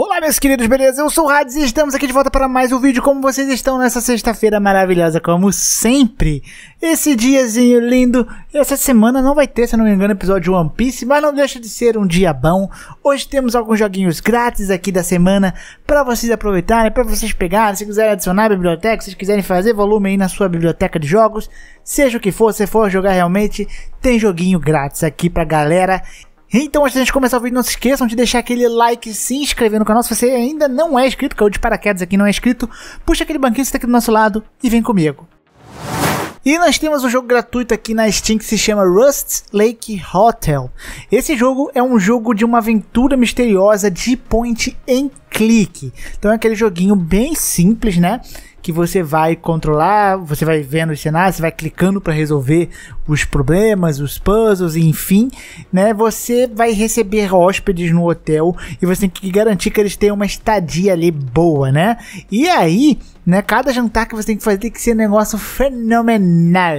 Olá, meus queridos, beleza? Eu sou o Rades e estamos aqui de volta para mais um vídeo. Como vocês estão nessa sexta-feira maravilhosa, como sempre? Esse diazinho lindo. Essa semana não vai ter, se não me engano, episódio One Piece, mas não deixa de ser um dia bom. Hoje temos alguns joguinhos grátis aqui da semana para vocês aproveitarem, para vocês pegarem. Se quiserem adicionar a biblioteca, se quiserem fazer volume aí na sua biblioteca de jogos, seja o que for, se for jogar realmente, tem joguinho grátis aqui a galera. Então, antes de a gente começar o vídeo, não se esqueçam de deixar aquele like, se inscrever no canal. Se você ainda não é inscrito, que eu de paraquedas aqui não é inscrito, puxa aquele banquinho que está aqui do nosso lado e vem comigo. E nós temos um jogo gratuito aqui na Steam que se chama Rust Lake Hotel. Esse jogo é um jogo de uma aventura misteriosa de point and click. Então é aquele joguinho bem simples, né? que você vai controlar, você vai vendo os cenários, você vai clicando para resolver os problemas, os puzzles, enfim, né? Você vai receber hóspedes no hotel e você tem que garantir que eles tenham uma estadia ali boa, né? E aí, né? Cada jantar que você tem que fazer tem que ser um negócio fenomenal.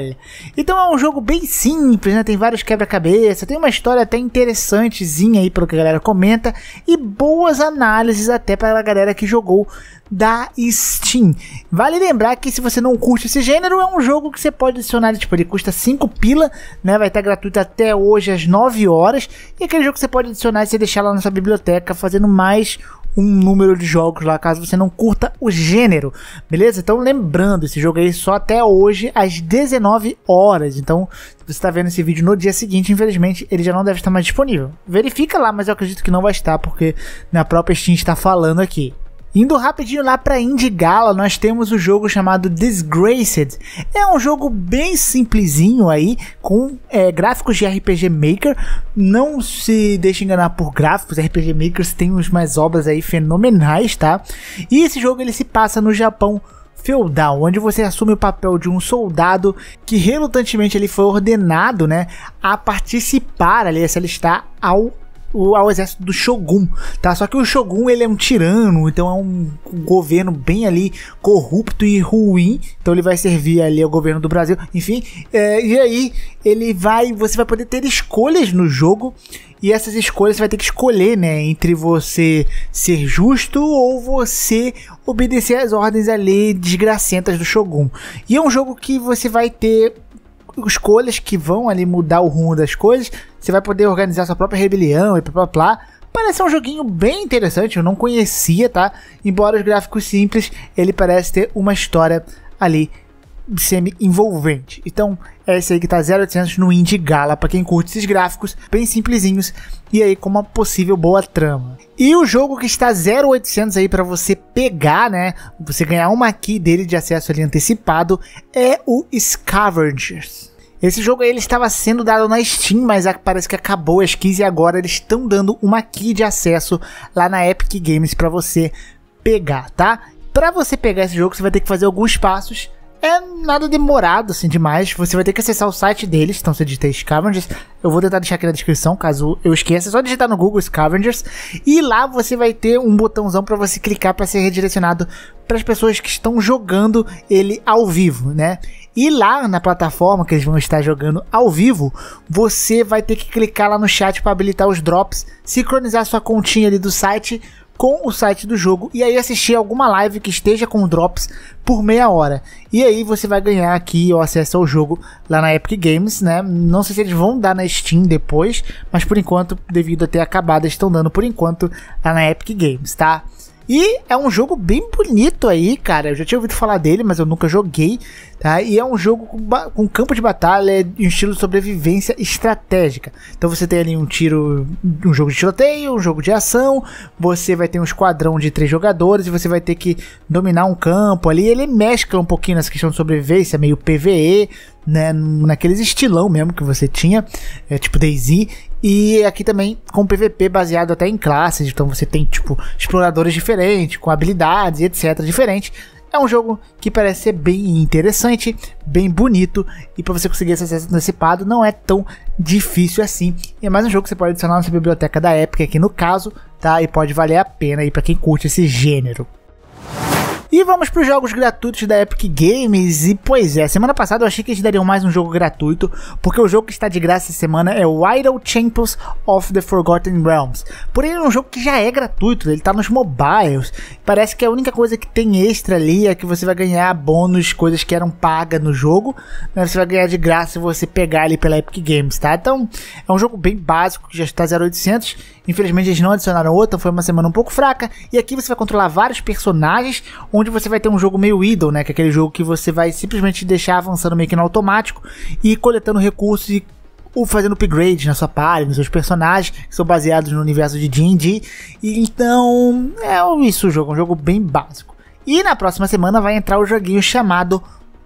Então é um jogo bem simples, né? Tem vários quebra-cabeça, tem uma história até interessantezinha aí pelo que a galera comenta e boas análises até para a galera que jogou da Steam. Vale lembrar que se você não curte esse gênero, é um jogo que você pode adicionar, tipo, ele custa 5 pila, né? Vai estar gratuito até hoje às 9 horas, e é aquele jogo que você pode adicionar e você deixar lá na sua biblioteca, fazendo mais um número de jogos lá, caso você não curta o gênero, beleza? Então lembrando, esse jogo aí só até hoje às 19 horas. Então, se você está vendo esse vídeo no dia seguinte, infelizmente ele já não deve estar mais disponível. Verifica lá, mas eu acredito que não vai estar, porque na própria Steam está falando aqui. Indo rapidinho lá para Indie Gala, nós temos o um jogo chamado Disgraced. É um jogo bem simplesinho aí, com é, gráficos de RPG Maker. Não se deixe enganar por gráficos, RPG Maker tem umas obras aí fenomenais, tá? E esse jogo ele se passa no Japão feudal, onde você assume o papel de um soldado que relutantemente ele foi ordenado, né, a participar ali, a se alistar ao o, ao exército do Shogun, tá? Só que o Shogun ele é um tirano, então é um, governo bem ali corrupto e ruim, então ele vai servir ali ao governo do Brasil, enfim. É, e aí ele vai, você vai poder ter escolhas no jogo e essas escolhas você vai ter que escolher, né, entre você ser justo ou você obedecer às ordens ali desgracentas do Shogun. E é um jogo que você vai ter escolhas que vão ali mudar o rumo das coisas. Você vai poder organizar sua própria rebelião e blá blá Parece um joguinho bem interessante, eu não conhecia, tá? Embora os gráficos simples, ele parece ter uma história ali semi-envolvente. Então, esse aí que tá 0800 no Indie Gala, para quem curte esses gráficos bem simplesinhos e aí com uma possível boa trama. E o jogo que está 0800 aí para você pegar, né, você ganhar uma key dele de acesso ali antecipado, é o Scavengers. Esse jogo aí, ele estava sendo dado na Steam, mas parece que acabou as keys e agora eles estão dando uma key de acesso lá na Epic Games para você pegar, tá? Para você pegar esse jogo, você vai ter que fazer alguns passos é nada demorado, assim, demais. Você vai ter que acessar o site deles, então você digita Scavengers. Eu vou tentar deixar aqui na descrição, caso eu esqueça. É só digitar no Google Scavengers. E lá você vai ter um botãozão para você clicar para ser redirecionado para as pessoas que estão jogando ele ao vivo, né? E lá na plataforma que eles vão estar jogando ao vivo, você vai ter que clicar lá no chat para habilitar os drops, sincronizar sua continha ali do site com o site do jogo e aí assistir alguma live que esteja com drops por meia hora. E aí você vai ganhar aqui o acesso ao jogo lá na Epic Games, né? Não sei se eles vão dar na Steam depois, mas por enquanto, devido a ter acabado, estão dando por enquanto lá na Epic Games, tá? E é um jogo bem bonito aí, cara. Eu já tinha ouvido falar dele, mas eu nunca joguei. Tá? E é um jogo com, com campo de batalha e um estilo de sobrevivência estratégica. Então você tem ali um tiro, um jogo de tiroteio, um jogo de ação. Você vai ter um esquadrão de três jogadores e você vai ter que dominar um campo ali. Ele mescla um pouquinho nessa questão de sobrevivência, meio PVE, né, naqueles estilão mesmo que você tinha, é, tipo Daisy, e aqui também com PVP baseado até em classes, então você tem tipo exploradores diferentes, com habilidades, etc, diferente É um jogo que parece ser bem interessante, bem bonito, e para você conseguir esse acesso antecipado não é tão difícil assim. E é mais um jogo que você pode adicionar na sua biblioteca da Epic aqui no caso, tá? E pode valer a pena aí para quem curte esse gênero. E vamos para os jogos gratuitos da Epic Games. E pois é, semana passada eu achei que eles dariam mais um jogo gratuito, porque o jogo que está de graça essa semana é o Idle Champions of the Forgotten Realms. Porém, é um jogo que já é gratuito, ele está nos mobiles. Parece que a única coisa que tem extra ali é que você vai ganhar bônus, coisas que eram pagas no jogo, mas né? você vai ganhar de graça se você pegar ele pela Epic Games, tá? Então, é um jogo bem básico que já está 0800. Infelizmente, eles não adicionaram outra, foi uma semana um pouco fraca. E aqui você vai controlar vários personagens, onde onde você vai ter um jogo meio idle, né? Que é aquele jogo que você vai simplesmente deixar avançando meio que no automático e coletando recursos e ou fazendo upgrades na sua palha, nos seus personagens, que são baseados no universo de D&D. Então, é isso o jogo, é um jogo bem básico. E na próxima semana vai entrar o joguinho chamado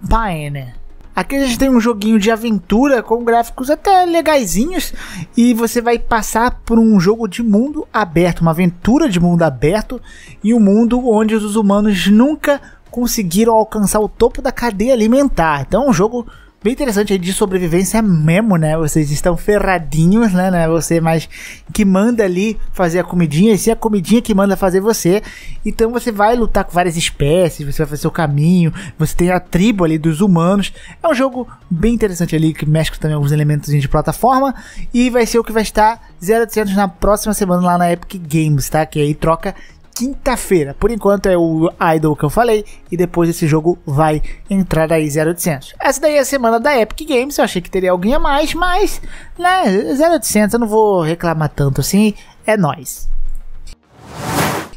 Pioneer. Aqui a gente tem um joguinho de aventura com gráficos até legaisinhos e você vai passar por um jogo de mundo aberto, uma aventura de mundo aberto e um mundo onde os humanos nunca conseguiram alcançar o topo da cadeia alimentar. Então é um jogo bem interessante de sobrevivência mesmo, né? Vocês estão ferradinhos, né? Não é você mais que manda ali fazer a comidinha, e se a comidinha que manda fazer você. Então você vai lutar com várias espécies, você vai fazer o caminho, você tem a tribo ali dos humanos. É um jogo bem interessante ali que mexe com também alguns elementos de plataforma e vai ser o que vai estar 0800 na próxima semana lá na Epic Games, tá? Que aí troca quinta-feira. Por enquanto é o Idol que eu falei e depois esse jogo vai entrar aí 0800. Essa daí é a semana da Epic Games, eu achei que teria alguém a mais, mas né, 0800 eu não vou reclamar tanto assim, é nós.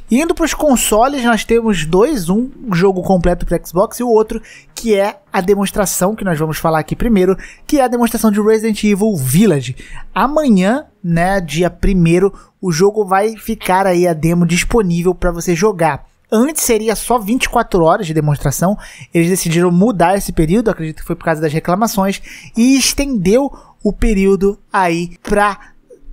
Indo para os consoles, nós temos dois, um jogo completo para Xbox e o outro que é a demonstração que nós vamos falar aqui primeiro, que é a demonstração de Resident Evil Village. Amanhã, né, dia 1 o jogo vai ficar aí a demo disponível para você jogar. Antes seria só 24 horas de demonstração, eles decidiram mudar esse período, acredito que foi por causa das reclamações, e estendeu o período aí para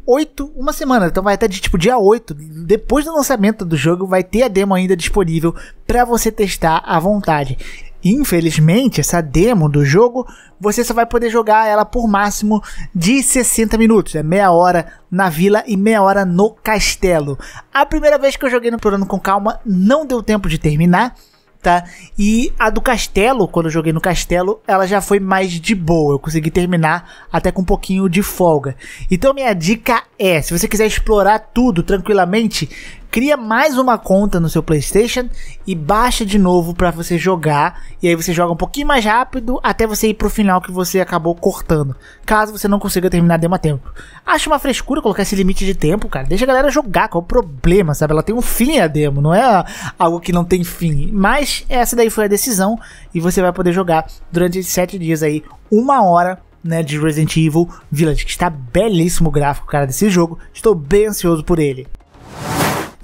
8, uma semana. Então vai até de, tipo dia 8. Depois do lançamento do jogo, vai ter a demo ainda disponível para você testar à vontade. Infelizmente, essa demo do jogo, você só vai poder jogar ela por máximo de 60 minutos. É meia hora na vila e meia hora no castelo. A primeira vez que eu joguei no Plano com Calma, não deu tempo de terminar tá? E a do Castelo, quando eu joguei no Castelo, ela já foi mais de boa. Eu consegui terminar até com um pouquinho de folga. Então minha dica é, se você quiser explorar tudo tranquilamente, cria mais uma conta no seu PlayStation e baixa de novo para você jogar. E aí você joga um pouquinho mais rápido até você ir pro final que você acabou cortando. Caso você não consiga terminar a demo a tempo. Acho uma frescura colocar esse limite de tempo, cara. Deixa a galera jogar, qual é o problema, sabe? Ela tem um fim a demo, não é algo que não tem fim. Mas essa daí foi a decisão e você vai poder jogar durante sete dias aí, uma hora né, de Resident Evil Village, que está belíssimo o gráfico, cara, desse jogo. Estou bem ansioso por ele.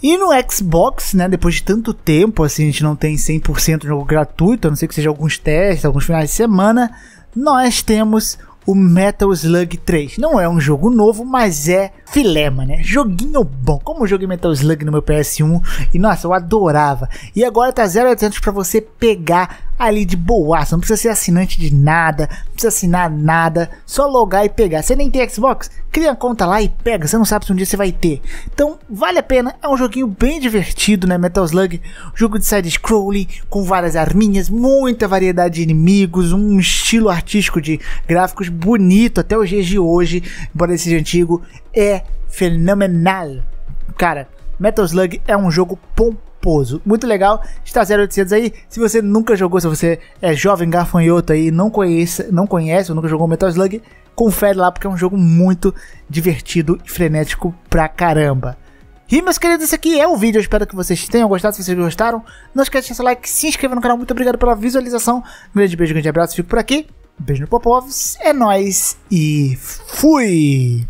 E no Xbox, né, depois de tanto tempo, assim, a gente não tem 100% de jogo gratuito, a não ser que seja alguns testes, alguns finais de semana, nós temos o Metal Slug 3. Não é um jogo novo, mas é filema, né? Joguinho bom. Como eu joguei é Metal Slug no meu PS1 e nossa, eu adorava. E agora tá 0800 para você pegar ali de boa, não precisa ser assinante de nada, não precisa assinar nada, só logar e pegar. Você nem tem Xbox? Cria a conta lá e pega, você não sabe se um dia você vai ter. Então, vale a pena, é um joguinho bem divertido, né? Metal Slug, jogo de side-scrolling, com várias arminhas, muita variedade de inimigos, um estilo artístico de gráficos bonito até os dias de hoje, embora esse seja antigo, é fenomenal. Cara, Metal Slug é um jogo pomposo muito legal, está 0800 aí. Se você nunca jogou, se você é jovem gafanhoto aí, não conhece, não conhece ou nunca jogou Metal Slug, confere lá porque é um jogo muito divertido e frenético pra caramba. E meus queridos, esse aqui é o vídeo, eu espero que vocês tenham gostado, se vocês gostaram, não esquece de deixar seu like, se inscreva no canal, muito obrigado pela visualização, um grande beijo, um grande abraço, fico por aqui, beijo no Popovs, é nóis e fui!